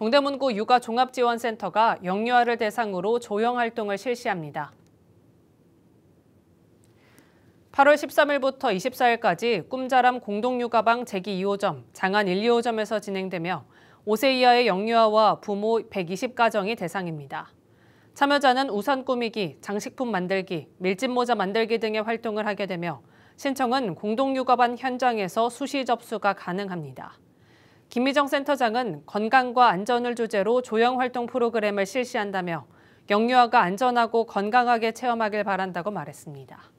동대문구 육아종합지원센터가 영유아를 대상으로 조형활동을 실시합니다. 8월 13일부터 24일까지 꿈자람 공동육아방 제2호점, 장안 1, 2호점에서 진행되며 5세 이하의 영유아와 부모 120가정이 대상입니다. 참여자는 우산 꾸미기, 장식품 만들기, 밀짚모자 만들기 등의 활동을 하게 되며 신청은 공동육아반 현장에서 수시 접수가 가능합니다. 김미정 센터장은 건강과 안전을 주제로 조형 활동 프로그램을 실시한다며 영유아가 안전하고 건강하게 체험하길 바란다고 말했습니다.